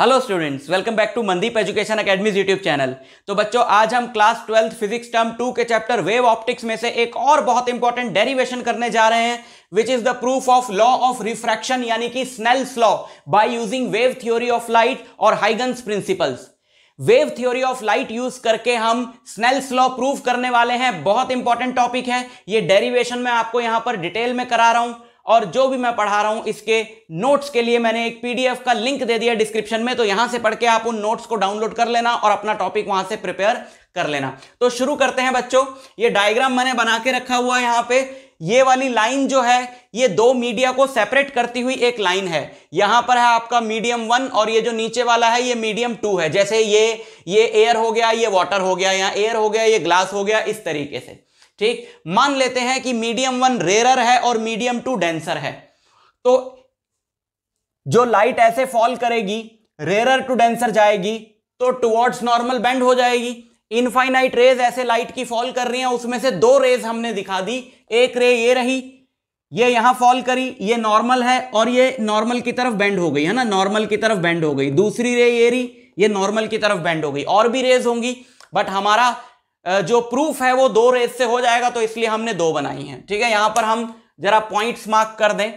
hello students welcome back to Mandeep education academies YouTube channel तो बच्चों आज हम class twelfth physics term two के चैप्टर वेव ऑप्टिक्स में से एक और बहुत इंपॉर्टेंट डेरिवेशन करने जा रहे हैं which is the proof of law of refraction यानी कि Snell's law by using wave theory of light और Huygens principles wave theory of light use करके हम स्नेल्स लॉ प्रूव करने वाले हैं बहुत इंपॉर्टेंट टॉपिक है ये डेरिवेशन मैं आपको यहां पर डिटेल में करा रहा हूं और जो भी मैं पढ़ा रहा हूं इसके नोट्स के लिए मैंने एक पीडीएफ का लिंक दे दिया डिस्क्रिप्शन में तो यहां से पढ़ के आप उन नोट्स को डाउनलोड कर लेना और अपना टॉपिक वहां से प्रिपेयर कर लेना तो शुरू करते हैं बच्चों ये डायग्राम मैंने बना के रखा हुआ है यहां पे ये वाली लाइन जो है ये दो मीडिया को सेपरेट करती हुई एक लाइन है यहां पर है आपका मीडियम वन और ये जो नीचे वाला है ये मीडियम टू है जैसे ये ये एयर हो गया ये वाटर हो गया यहां एयर हो गया ये ग्लास हो गया इस तरीके से ठीक मान लेते हैं कि मीडियम वन रेरर है और मीडियम टू डेंसर है तो जो लाइट ऐसे फॉल करेगी रेरर टू डेंसर जाएगी तो टुवर्ड्स नॉर्मल बेंड हो जाएगी इनफाइनाइट रेज ऐसे लाइट की फॉल कर रही हैं उसमें से दो रेज हमने दिखा दी एक रे ये रही ये यहां फॉल करी ये नॉर्मल है और ये नॉर्मल की तरफ बेंड हो गई है ना नॉर्मल की तरफ बेंड हो गई दूसरी रे ये रही ये नॉर्मल की तरफ बेंड हो गई और भी रेज होंगी बट हमारा जो प्रूफ है वो दो रेस से हो जाएगा तो इसलिए हमने दो बनाई हैं ठीक है यहां पर हम जरा पॉइंट्स मार्क कर दें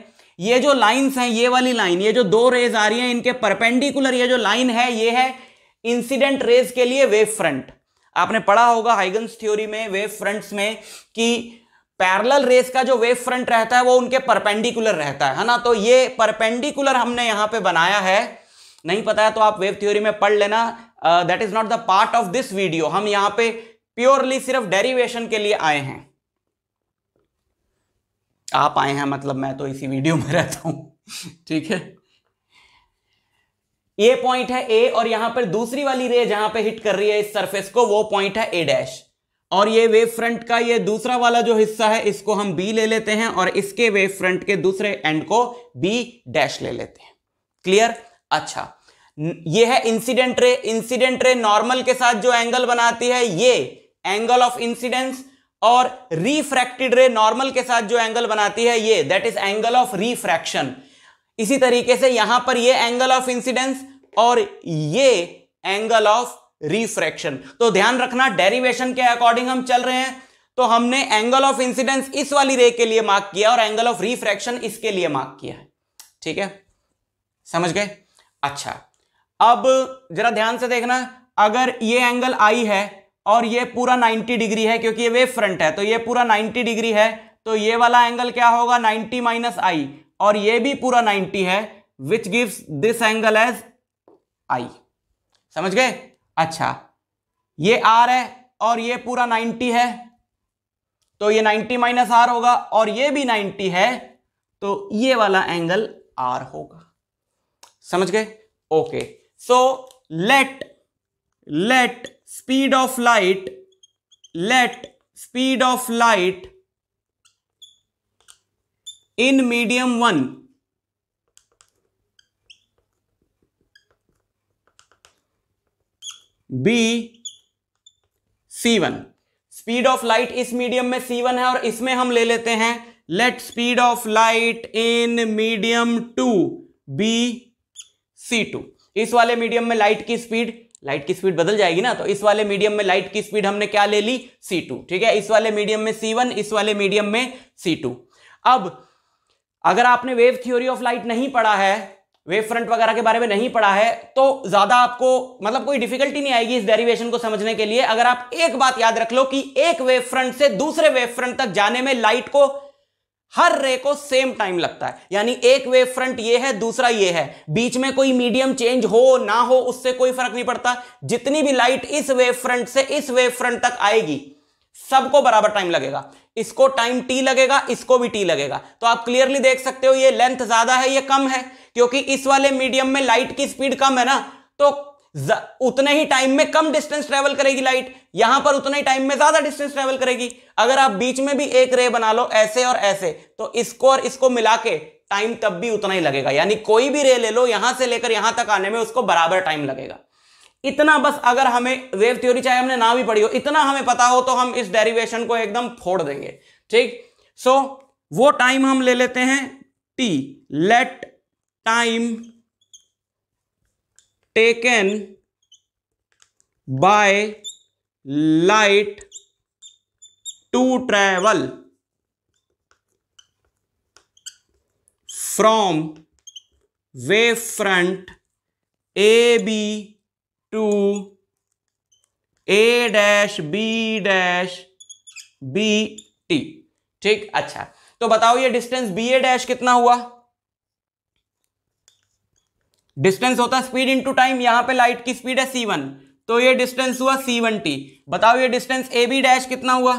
ये जो लाइंस हैं ये वाली लाइन ये जो दो रेज आ रही हैं इनके परपेंडिकुलर ये जो लाइन है ये है इंसिडेंट रेज के लिए वेव फ्रंट आपने पढ़ा होगा हाइगन्स थ्योरी में वेव फ्रंट्स में कि पैरेलल रेस का जो वेव फ्रंट रहता है वो उनके परपेंडिकुलर रहता है है ना तो ये परपेंडिकुलर हमने यहां पे बनाया है नहीं पता है तो आप वेव थ्योरी में पढ़ लेना that is not the part of this video हम यहां पे प्योरली सिर्फ डेरिवेशन के लिए आए हैं आप आए हैं मतलब मैं तो इसी वीडियो में रहता हूं ठीक है ये पॉइंट है ए और यहां पर दूसरी वाली रे जहां पे हिट कर रही है इस सरफेस को वो पॉइंट है ए डैश और ये वेव फ्रंट का ये दूसरा वाला जो हिस्सा है इसको हम बी ले लेते हैं और इसके वेव फ्रंट के दूसरे एंड को बी डैश ले लेते हैं क्लियर अच्छा ये है incident ray incident ray normal के साथ जो एंगल बनाती है ये एंगल ऑफ इंसिडेंस और रिफ्रैक्टेड रे नॉर्मल के साथ जो एंगल बनाती है ये that is angle of refraction इसी तरीके से यहां पर ये एंगल ऑफ इंसिडेंस और ये एंगल ऑफ रिफ्रैक्शन तो ध्यान रखना डेरिवेशन के अकॉर्डिंग हम चल रहे हैं तो हमने एंगल ऑफ इंसिडेंस इस वाली रे के लिए मार्क किया और एंगल ऑफ रिफ्रैक्शन इसके लिए मार्क किया है ठीक है समझ गए अच्छा अब जरा ध्यान से देखना अगर ये एंगल आई है और ये पूरा 90 डिग्री है क्योंकि ये वेव फ्रंट है तो ये पूरा 90 डिग्री है तो ये वाला एंगल क्या होगा 90 माइनस आई और ये भी पूरा 90 है which gives this angle as i समझ गए अच्छा ये आर है और ये पूरा 90 है तो ये 90 माइनस आर होगा और ये भी 90 है तो ये वाला एंगल आर होगा समझ गए okay so let let speed of light let speed of light in medium one be c one speed of light इस मीडियम में सी वन है और इसमें हम ले लेते हैं let speed of light in medium two be c two इस वाले मीडियम में लाइट की स्पीड लाइट की स्पीड बदल जाएगी ना तो इस वाले मीडियम में लाइट की स्पीड हमने क्या ले ली सी टू ठीक है इस वाले मीडियम में सी इस वाले मीडियम में C2 टू अब अगर आपने वेव थ्योरी ऑफ लाइट नहीं पढ़ा है वेव फ्रंट वगैरह के बारे में नहीं पढ़ा है तो ज्यादा आपको मतलब कोई डिफिकल्टी नहीं आएगी इस डेरिवेशन को समझने के लिए अगर आप एक बात याद रख लो कि एक वेव फ्रंट से दूसरे वेव फ्रंट तक जाने में लाइट को हर रे को सेम टाइम लगता है यानी एक वेव फ्रंट ये है दूसरा ये है बीच में कोई मीडियम चेंज हो ना हो उससे कोई फर्क नहीं पड़ता जितनी भी लाइट इस वेव फ्रंट से इस वेव फ्रंट तक आएगी सबको बराबर टाइम लगेगा इसको टाइम टी लगेगा इसको भी टी लगेगा तो आप क्लियरली देख सकते हो ये लेंथ ज्यादा है ये कम है क्योंकि इस वाले मीडियम में लाइट की स्पीड कम है ना तो उतने ही टाइम में कम डिस्टेंस ट्रेवल करेगी लाइट यहां पर उतने ही टाइम में ज्यादा डिस्टेंस ट्रेवल करेगी अगर आप बीच में भी एक रे बना लो ऐसे और ऐसे तो इसको और इसको मिला के टाइम तब भी उतना ही लगेगा यानी कोई भी रे ले लो यहां से लेकर यहां तक आने में उसको बराबर टाइम लगेगा इतना बस अगर हमें वेव थ्योरी चाहे हमने ना भी पढ़ी हो इतना हमें पता हो तो हम इस डेरिवेशन को एकदम फोड़ देंगे ठीक सो so, वो टाइम हम ले लेते हैं t let time taken by light to travel from wavefront AB to A dash B dash B T ठीक अच्छा तो बताओ ये डिस्टेंस बी ए डैश कितना हुआ डिस्टेंस होता है स्पीड टू टाइम यहां पे लाइट की स्पीड है सी वन तो ये डिस्टेंस हुआ सी वन टी बताओ ये डिस्टेंस ए बी डैश कितना हुआ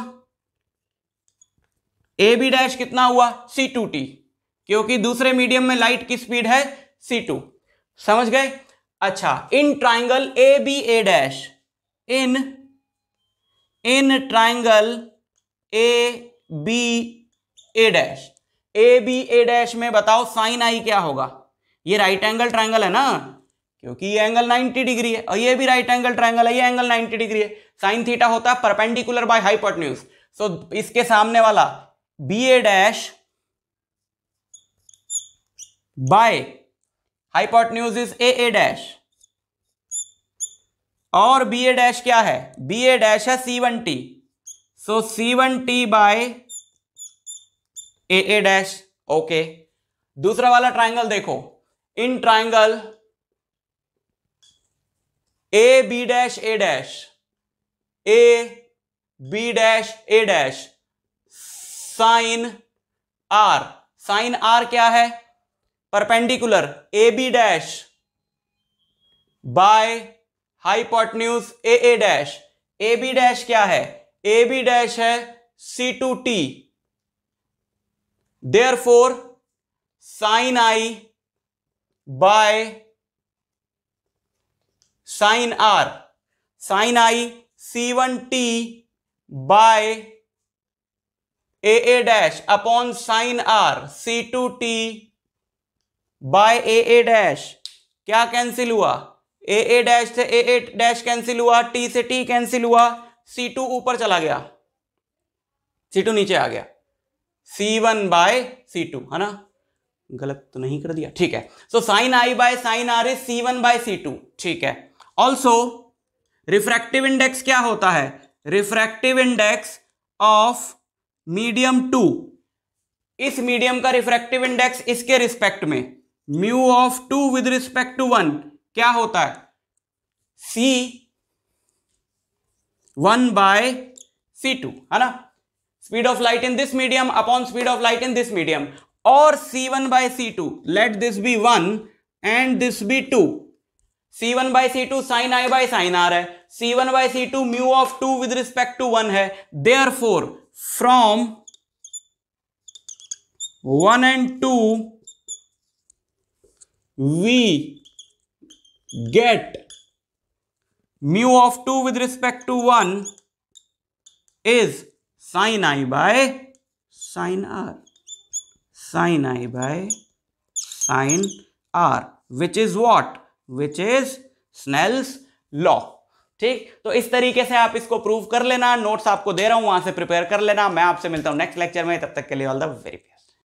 ए बी डैश कितना हुआ सी टू टी क्योंकि दूसरे मीडियम में लाइट की स्पीड है सी टू समझ गए अच्छा in triangle A B A dash in in triangle A B A dash A B A dash में बताओ साइन आई क्या होगा ये राइट एंगल ट्राइंगल है ना क्योंकि ये एंगल 90 डिग्री है और ये भी राइट एंगल ट्राइंगल है ये एंगल 90 डिग्री है साइन थीटा होता है परपेंडिकुलर बाय हाइपोटन्यूज सो इसके सामने वाला B A dash by news is A A dash और बी ए डैश क्या है बी ए डैश है c one t so c one t by A A dash okay दूसरा वाला triangle देखो in triangle A B dash A dash A B dash A dash sine r sine are क्या है perpendicular A B dash by news A A dash A B dash क्या है A B dash है c two t therefore sine i by sine r sine i c one t by A A dash upon sine r c two t by A A dash क्या cancel हुआ A A dash से A A dash cancel हुआ t से t cancel हुआ c to ऊपर चला गया सी to नीचे आ गया c one by c two है ना गलत तो नहीं कर दिया ठीक है so sine i by sine r is c one by c two ठीक है ऑल्सो रिफ्रैक्टिव इंडेक्स क्या होता है refractive index of medium two इस मीडियम का रिफ्रैक्टिव इंडेक्स इसके रिस्पेक्ट में mu of two with respect to one क्या होता है c one by c two है ना speed of light in this medium upon speed of light in this medium और C1 one by c two let this be one and this be two c one by c two sine i by sine r है C1 one by c two mu of two with respect to one है therefore from one and two we get mu of two with respect to one is sine i by sine r sine i by sine r which is what which is Snell's law ठीक तो इस तरीके से आप इसको prove कर लेना notes आपको दे रहा हूं वहां से प्रिपेयर कर लेना मैं आपसे मिलता हूं नेक्स्ट लेक्चर में तब तक के लिए ऑल द वेरी